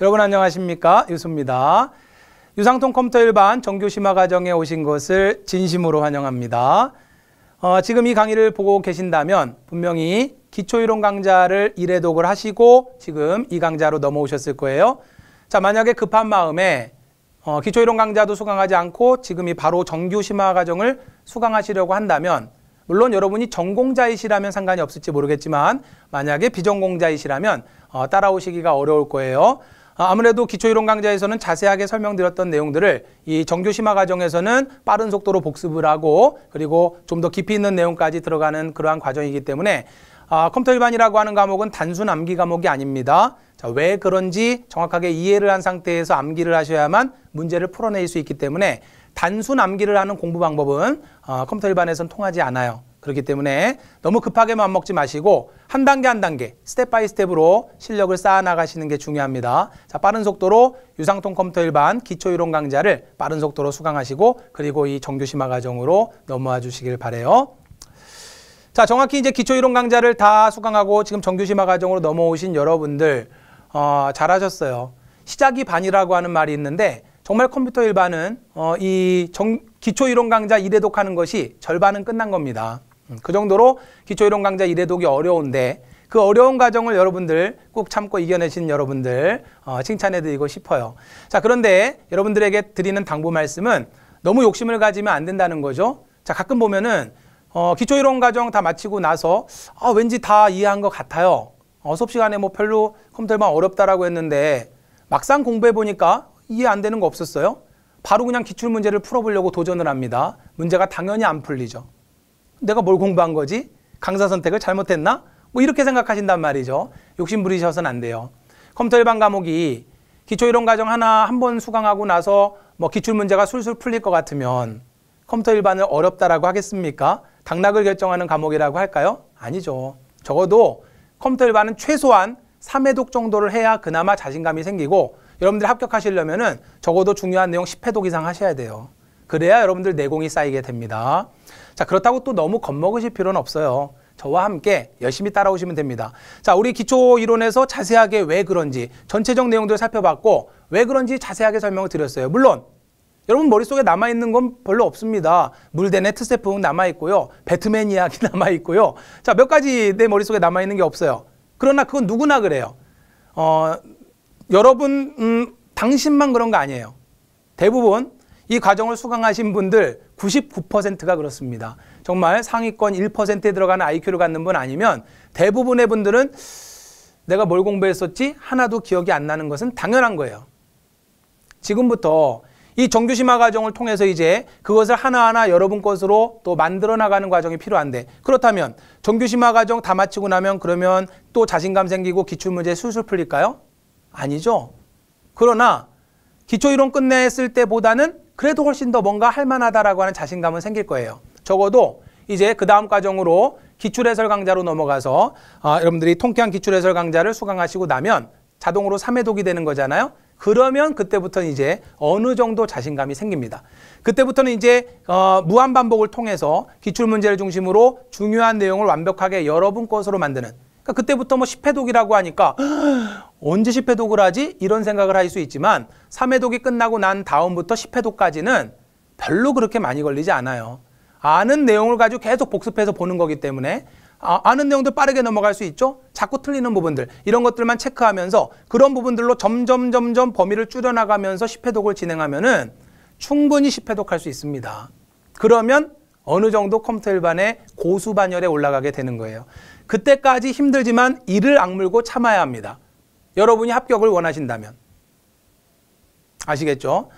여러분 안녕하십니까? 유수입니다. 유상통 컴퓨터 일반 정규 심화 과정에 오신 것을 진심으로 환영합니다. 어, 지금 이 강의를 보고 계신다면 분명히 기초이론 강좌를 1회독을 하시고 지금 이 강좌로 넘어오셨을 거예요. 자, 만약에 급한 마음에 어, 기초이론 강좌도 수강하지 않고 지금 이 바로 정규 심화 과정을 수강하시려고 한다면 물론 여러분이 전공자이시라면 상관이 없을지 모르겠지만 만약에 비전공자이시라면 어, 따라오시기가 어려울 거예요. 아, 아무래도 기초이론 강좌에서는 자세하게 설명드렸던 내용들을 이 정규 심화 과정에서는 빠른 속도로 복습을 하고 그리고 좀 더 깊이 있는 내용까지 들어가는 그러한 과정이기 때문에 아, 컴퓨터 일반이라고 하는 과목은 단순 암기 과목이 아닙니다. 자, 왜 그런지 정확하게 이해를 한 상태에서 암기를 하셔야만 문제를 풀어낼 수 있기 때문에 단순 암기를 하는 공부 방법은 어, 컴퓨터 일반에서는 통하지 않아요. 그렇기 때문에 너무 급하게 마음먹지 마시고 한 단계 한 단계 스텝 바이 스텝으로 실력을 쌓아나가시는 게 중요합니다. 자, 빠른 속도로 유상통 컴퓨터 일반 기초이론 강좌를 빠른 속도로 수강하시고 그리고 이 정규심화 과정으로 넘어와 주시길 바래요. 자, 정확히 이제 기초이론 강좌를 다 수강하고 지금 정규심화 과정으로 넘어오신 여러분들 어, 잘하셨어요. 시작이 반이라고 하는 말이 있는데 정말 컴퓨터 일반은 어, 이 정, 기초이론 강좌 1회독하는 것이 절반은 끝난 겁니다. 음, 그 정도로 기초이론 강좌 1회독이 어려운데 그 어려운 과정을 여러분들 꼭 참고 이겨내신 여러분들 어, 칭찬해드리고 싶어요. 자 그런데 여러분들에게 드리는 당부 말씀은 너무 욕심을 가지면 안 된다는 거죠. 자 가끔 보면은 어, 기초이론 과정 다 마치고 나서 아, 왠지 다 이해한 것 같아요. 어, 수업 시간에 뭐 별로 컴퓨터만 어렵다라고 했는데 막상 공부해 보니까 이해 안 되는 거 없었어요. 바로 그냥 기출 문제를 풀어보려고 도전을 합니다. 문제가 당연히 안 풀리죠. 내가 뭘 공부한 거지? 강사 선택을 잘못했나? 뭐 이렇게 생각하신단 말이죠. 욕심 부리셔서는 안 돼요. 컴퓨터 일반 과목이 기초이론 과정 하나 한 번 수강하고 나서 뭐 기출 문제가 술술 풀릴 것 같으면 컴퓨터 일반을 어렵다라고 하겠습니까? 당락을 결정하는 과목이라고 할까요? 아니죠. 적어도 컴퓨터 일반은 최소한 3회독 정도를 해야 그나마 자신감이 생기고 여러분들이 합격하시려면 적어도 중요한 내용 10회독 이상 하셔야 돼요. 그래야 여러분들 내공이 쌓이게 됩니다. 자, 그렇다고 또 너무 겁먹으실 필요는 없어요. 저와 함께 열심히 따라오시면 됩니다. 자, 우리 기초 이론에서 자세하게 왜 그런지 전체적 내용들을 살펴봤고 왜 그런지 자세하게 설명을 드렸어요. 물론 여러분 머릿속에 남아있는 건 별로 없습니다. 물대네 트세풍 남아있고요. 배트맨 이야기 남아있고요. 자, 몇 가지 내 머릿속에 남아있는 게 없어요. 그러나 그건 누구나 그래요. 어, 여러분, 음, 당신만 그런 거 아니에요. 대부분 이 과정을 수강하신 분들 99%가 그렇습니다. 정말 상위권 1%에 들어가는 IQ를 갖는 분 아니면 대부분의 분들은 내가 뭘 공부했었지 하나도 기억이 안 나는 것은 당연한 거예요. 지금부터 이 정규심화 과정을 통해서 이제 그것을 하나하나 여러분 것으로 또 만들어 나가는 과정이 필요한데 그렇다면 정규심화 과정 다 마치고 나면 그러면 또 자신감 생기고 기출문제 술술 풀릴까요? 아니죠. 그러나 기초이론 끝냈을 때보다는 그래도 훨씬 더 뭔가 할만하다라고 하는 자신감은 생길 거예요. 적어도 이제 그 다음 과정으로 기출해설 강좌로 넘어가서 어, 여러분들이 통쾌한 기출해설 강좌를 수강하시고 나면 자동으로 3회 독이 되는 거잖아요. 그러면 그때부터는 이제 어느 정도 자신감이 생깁니다. 그때부터는 이제 어, 무한 반복을 통해서 기출 문제를 중심으로 중요한 내용을 완벽하게 여러분 것으로 만드는. 그러니까 그때부터 뭐 10회 독이라고 하니까 언제 10회독을 하지? 이런 생각을 할 수 있지만 3회독이 끝나고 난 다음부터 10회독까지는 별로 그렇게 많이 걸리지 않아요. 아는 내용을 가지고 계속 복습해서 보는 거기 때문에 아, 는 내용도 빠르게 넘어갈 수 있죠. 자꾸 틀리는 부분들 이런 것들만 체크하면서 그런 부분들로 점점 점점 범위를 줄여나가면서 10회독을 진행하면은 충분히 10회독할 수 있습니다. 그러면 어느 정도 컴퓨터 일반의 고수 반열에 올라가게 되는 거예요. 그때까지 힘들지만 이를 악물고 참아야 합니다. 여러분이 합격을 원하신다면. 아시겠죠?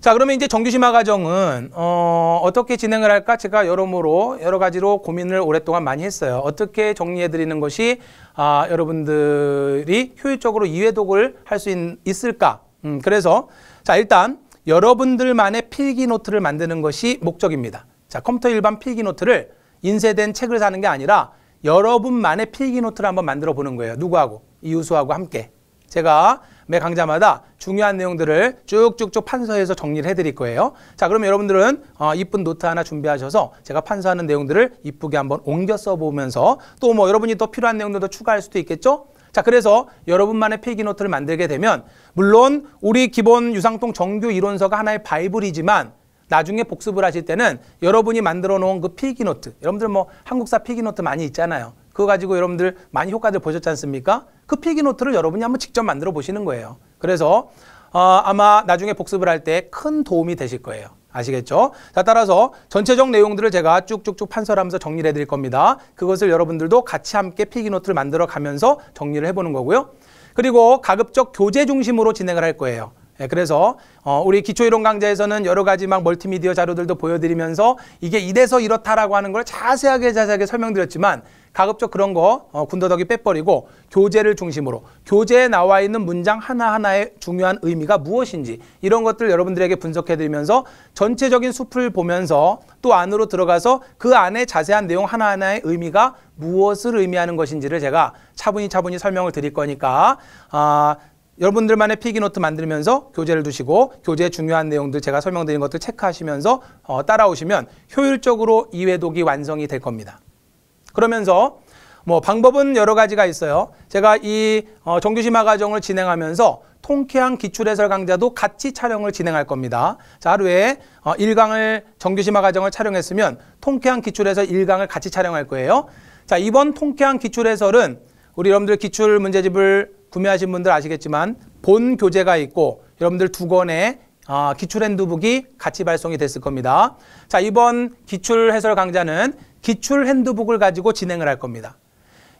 자, 그러면 이제 정규심화 과정은 어, 어떻게 진행을 할까? 제가 여러모로 여러 가지로 고민을 오랫동안 많이 했어요. 어떻게 정리해 드리는 것이 아, 여러분들이 효율적으로 이해독을할 수 있을까? 음, 그래서 자, 일단 여러분들만의 필기 노트를 만드는 것이 목적입니다. 자, 컴퓨터 일반 필기 노트를 인쇄된 책을 사는 게 아니라 여러분만의 필기 노트를 한번 만들어 보는 거예요. 누구하고? 이우수하고 함께 제가 매 강좌마다 중요한 내용들을 쭉쭉쭉 판서해서 정리를 해드릴 거예요. 자, 그럼 여러분들은 어, 이쁜 노트 하나 준비하셔서 제가 판서하는 내용들을 이쁘게 한번 옮겨 써보면서 또 뭐 여러분이 더 필요한 내용들도 추가할 수도 있겠죠? 자, 그래서 여러분만의 필기노트를 만들게 되면 물론 우리 기본 유상통 정규 이론서가 하나의 바이블이지만 나중에 복습을 하실 때는 여러분이 만들어 놓은 그 필기노트 여러분들 뭐 한국사 필기노트 많이 있잖아요. 그거 가지고 여러분들 많이 효과들 보셨지 않습니까? 그 필기노트를 여러분이 한번 직접 만들어 보시는 거예요. 그래서 어, 아마 나중에 복습을 할 때 큰 도움이 되실 거예요. 아시겠죠? 자, 따라서 전체적 내용들을 제가 쭉쭉쭉 판서하면서 정리를 해드릴 겁니다. 그것을 여러분들도 같이 함께 필기노트를 만들어 가면서 정리를 해보는 거고요. 그리고 가급적 교재 중심으로 진행을 할 거예요. 예, 그래서 어, 우리 기초이론 강좌에서는 여러 가지 막 멀티미디어 자료들도 보여드리면서 이게 이래서 이렇다라고 하는 걸 자세하게 자세하게 설명드렸지만 가급적 그런 거 어, 군더더기 빼버리고 교재를 중심으로 교재에 나와 있는 문장 하나하나의 중요한 의미가 무엇인지 이런 것들 여러분들에게 분석해드리면서 전체적인 숲을 보면서 또 안으로 들어가서 그 안에 자세한 내용 하나하나의 의미가 무엇을 의미하는 것인지를 제가 차분히 차분히 설명을 드릴 거니까 아, 여러분들만의 피기노트 만들면서 교재를 두시고 교재의 중요한 내용들 제가 설명드린 것들 체크하시면서 어, 따라오시면 효율적으로 이외독이 완성이 될 겁니다. 그러면서 뭐 방법은 여러 가지가 있어요. 제가 이 어, 정규심화 과정을 진행하면서 통쾌한 기출해설 강좌도 같이 촬영을 진행할 겁니다. 자, 하루에 어, 1강을 정규심화 과정을 촬영했으면 통쾌한 기출해설 1강을 같이 촬영할 거예요. 자, 이번 통쾌한 기출해설은 우리 여러분들 기출 문제집을 구매하신 분들 아시겠지만 본 교재가 있고 여러분들 두 권의 아, 기출 핸드북이 같이 발송이 됐을 겁니다. 자, 이번 기출 해설 강좌는 기출 핸드북을 가지고 진행을 할 겁니다.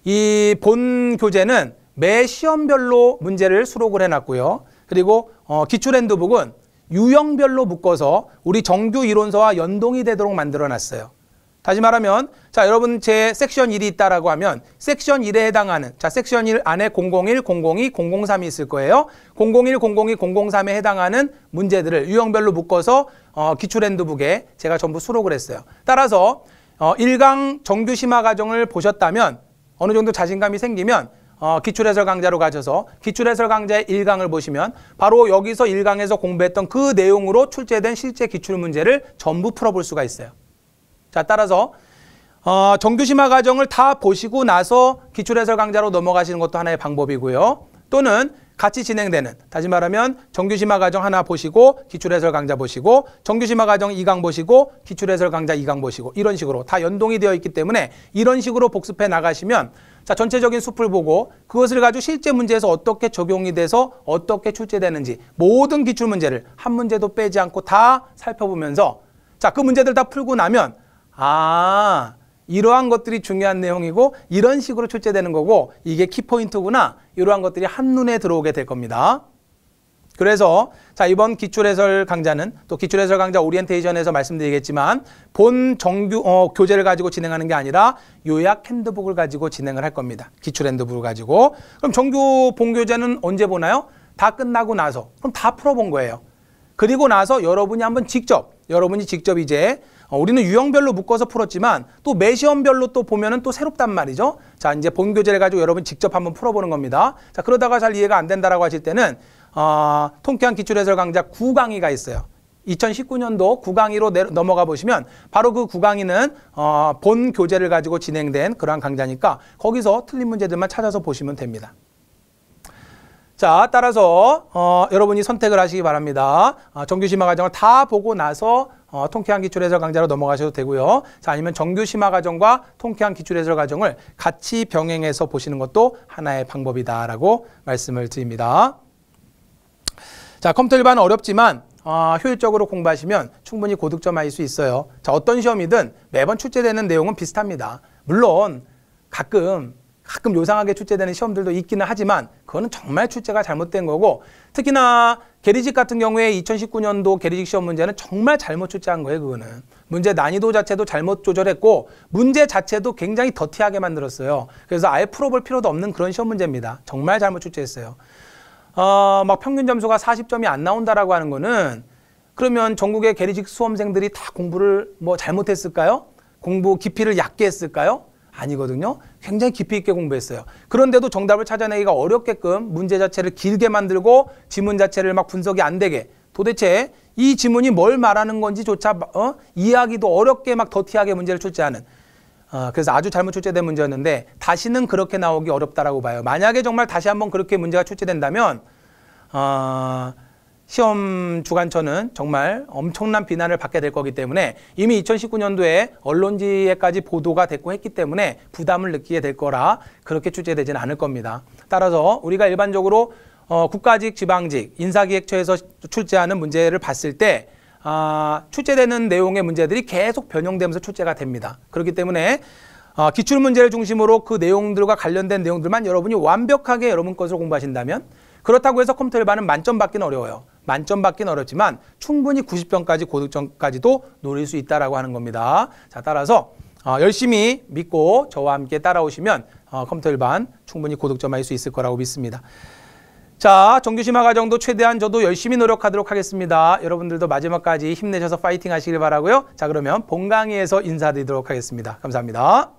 이 본 교재는 매 시험별로 문제를 수록을 해놨고요. 그리고 어, 기출 핸드북은 유형별로 묶어서 우리 정규 이론서와 연동이 되도록 만들어놨어요. 다시 말하면 자 여러분 제 섹션 1이 있다라고 하면 섹션 1에 해당하는 자 섹션 1 안에 001, 002, 003이 있을 거예요. 001, 002, 003에 해당하는 문제들을 유형별로 묶어서 어, 기출핸드북에 제가 전부 수록을 했어요. 따라서 어, 1강 정규 심화 과정을 보셨다면 어느 정도 자신감이 생기면 어, 기출해설 강좌로 가셔서 기출해설 강좌의 1강을 보시면 바로 여기서 1강에서 공부했던 그 내용으로 출제된 실제 기출 문제를 전부 풀어볼 수가 있어요. 자, 따라서 어, 정규심화 과정을 다 보시고 나서 기출해설 강좌로 넘어가시는 것도 하나의 방법이고요. 또는 같이 진행되는 다시 말하면 정규심화 과정 하나 보시고 기출해설 강좌 보시고 정규심화 과정 2강 보시고 기출해설 강좌 2강 보시고 이런 식으로 다 연동이 되어 있기 때문에 이런 식으로 복습해 나가시면 자 전체적인 숲을 보고 그것을 가지고 실제 문제에서 어떻게 적용이 돼서 어떻게 출제되는지 모든 기출 문제를 한 문제도 빼지 않고 다 살펴보면서 자 그 문제들 다 풀고 나면 아 이러한 것들이 중요한 내용이고 이런 식으로 출제되는 거고 이게 키포인트구나 이러한 것들이 한눈에 들어오게 될 겁니다. 그래서 자 이번 기출해설 강좌는 또 기출해설 강좌 오리엔테이션에서 말씀드리겠지만 본 정규 어, 교재를 가지고 진행하는 게 아니라 요약 핸드북을 가지고 진행을 할 겁니다. 기출 핸드북을 가지고 그럼 정규 본교재는 언제 보나요? 다 끝나고 나서 그럼 다 풀어본 거예요. 그리고 나서 여러분이 한번 직접 여러분이 직접 이제 어, 우리는 유형별로 묶어서 풀었지만 또 매 시험별로 또 보면은 또 새롭단 말이죠. 자, 이제 본 교재를 가지고 여러분 직접 한번 풀어보는 겁니다. 자, 그러다가 잘 이해가 안 된다라고 하실 때는 어, 통쾌한 기출해설 강좌 9강의가 있어요. 2019년도 9강의로 넘어가 보시면 바로 그 9강의는 어, 본 교재를 가지고 진행된 그러한 강좌니까 거기서 틀린 문제들만 찾아서 보시면 됩니다. 자, 따라서 어, 여러분이 선택을 하시기 바랍니다. 어, 정규 심화 과정을 다 보고 나서 어, 통쾌한 기출해설 강좌로 넘어가셔도 되고요. 자, 아니면 정규 심화 과정과 통쾌한 기출해설 과정을 같이 병행해서 보시는 것도 하나의 방법이다라고 말씀을 드립니다. 자, 컴퓨터 일반은 어렵지만 어, 효율적으로 공부하시면 충분히 고득점할 수 있어요. 자, 어떤 시험이든 매번 출제되는 내용은 비슷합니다. 물론 가끔 가끔 요상하게 출제되는 시험들도 있기는 하지만 그거는 정말 출제가 잘못된 거고 특히나 게리직 같은 경우에 2019년도 게리직 시험 문제는 정말 잘못 출제한 거예요, 그거는. 문제 난이도 자체도 잘못 조절했고 문제 자체도 굉장히 더티하게 만들었어요. 그래서 아예 풀어볼 필요도 없는 그런 시험 문제입니다. 정말 잘못 출제했어요. 어, 막 평균 점수가 40점이 안 나온다라고 하는 거는 그러면 전국의 게리직 수험생들이 다 공부를 뭐 잘못했을까요? 공부 깊이를 얕게 했을까요? 아니거든요. 굉장히 깊이 있게 공부했어요. 그런데도 정답을 찾아내기가 어렵게끔 문제 자체를 길게 만들고 지문 자체를 막 분석이 안 되게 도대체 이 지문이 뭘 말하는 건지조차 어? 이해하기도 어렵게 막 더티하게 문제를 출제하는 어, 그래서 아주 잘못 출제된 문제였는데 다시는 그렇게 나오기 어렵다라고 봐요. 만약에 정말 다시 한번 그렇게 문제가 출제된다면 어, 시험 주관처는 정말 엄청난 비난을 받게 될 거기 때문에 이미 2019년도에 언론지에까지 보도가 됐고 했기 때문에 부담을 느끼게 될 거라 그렇게 출제되지는 않을 겁니다. 따라서 우리가 일반적으로 어, 국가직, 지방직, 인사기획처에서 출제하는 문제를 봤을 때 아, 출제되는 내용의 문제들이 계속 변형되면서 출제가 됩니다. 그렇기 때문에 어, 기출 문제를 중심으로 그 내용들과 관련된 내용들만 여러분이 완벽하게 여러분 것으로 공부하신다면 그렇다고 해서 컴퓨터 일반은 만점 받기는 어려워요. 만점 받기는 어렵지만 충분히 90점까지 고득점까지도 노릴 수 있다라고 하는 겁니다. 자, 따라서 어, 열심히 믿고 저와 함께 따라오시면 어, 컴퓨터 일반 충분히 고득점할 수 있을 거라고 믿습니다. 자, 정규 심화 과정도 최대한 저도 열심히 노력하도록 하겠습니다. 여러분들도 마지막까지 힘내셔서 파이팅 하시길 바라고요. 자, 그러면 본 강의에서 인사드리도록 하겠습니다. 감사합니다.